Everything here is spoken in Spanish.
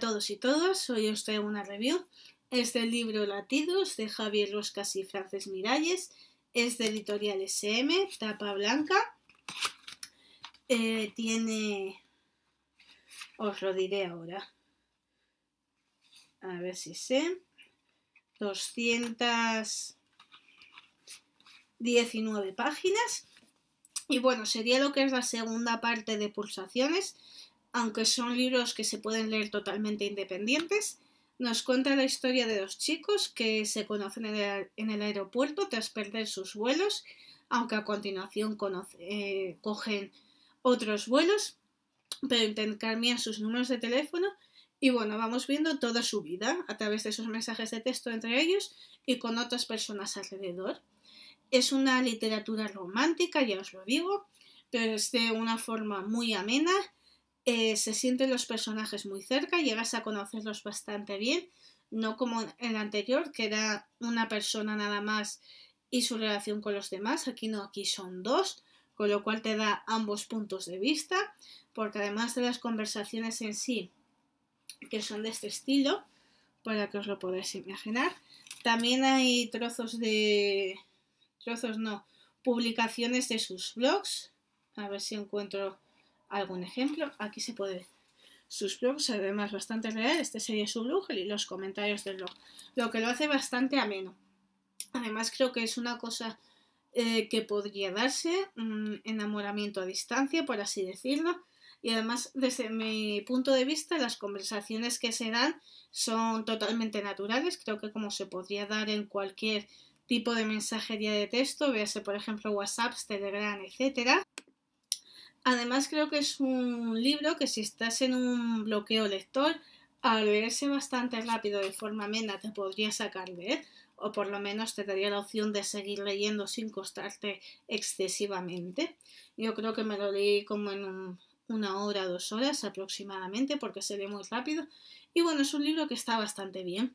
todos y todas, hoy os traigo una review. Es del libro Latidos de Javier Roscas y Frances Miralles. Es de editorial SM, tapa blanca. Eh, tiene... Os lo diré ahora. A ver si sé. 219 páginas. Y bueno, sería lo que es la segunda parte de Pulsaciones aunque son libros que se pueden leer totalmente independientes, nos cuenta la historia de dos chicos que se conocen en el, aeropuerto tras perder sus vuelos, aunque a continuación eh, cogen otros vuelos, pero intercambian sus números de teléfono y bueno, vamos viendo toda su vida a través de sus mensajes de texto entre ellos y con otras personas alrededor. Es una literatura romántica, ya os lo digo, pero es de una forma muy amena eh, se sienten los personajes muy cerca, llegas a conocerlos bastante bien, no como en el anterior, que era una persona nada más y su relación con los demás, aquí no, aquí son dos, con lo cual te da ambos puntos de vista, porque además de las conversaciones en sí, que son de este estilo, para que os lo podáis imaginar, también hay trozos de... trozos no, publicaciones de sus blogs, a ver si encuentro algún ejemplo, aquí se puede ver. Sus blogs, además, bastante real. Este sería su blog y los comentarios del blog. Lo que lo hace bastante ameno. Además, creo que es una cosa eh, que podría darse, mm, enamoramiento a distancia, por así decirlo. Y además, desde mi punto de vista, las conversaciones que se dan son totalmente naturales. Creo que como se podría dar en cualquier tipo de mensajería de texto, véase por ejemplo WhatsApp, Telegram, etcétera. Además creo que es un libro que si estás en un bloqueo lector, al leerse bastante rápido de forma amena te podría sacar de él, o por lo menos te daría la opción de seguir leyendo sin costarte excesivamente. Yo creo que me lo leí como en una hora, dos horas aproximadamente, porque se lee muy rápido. Y bueno, es un libro que está bastante bien.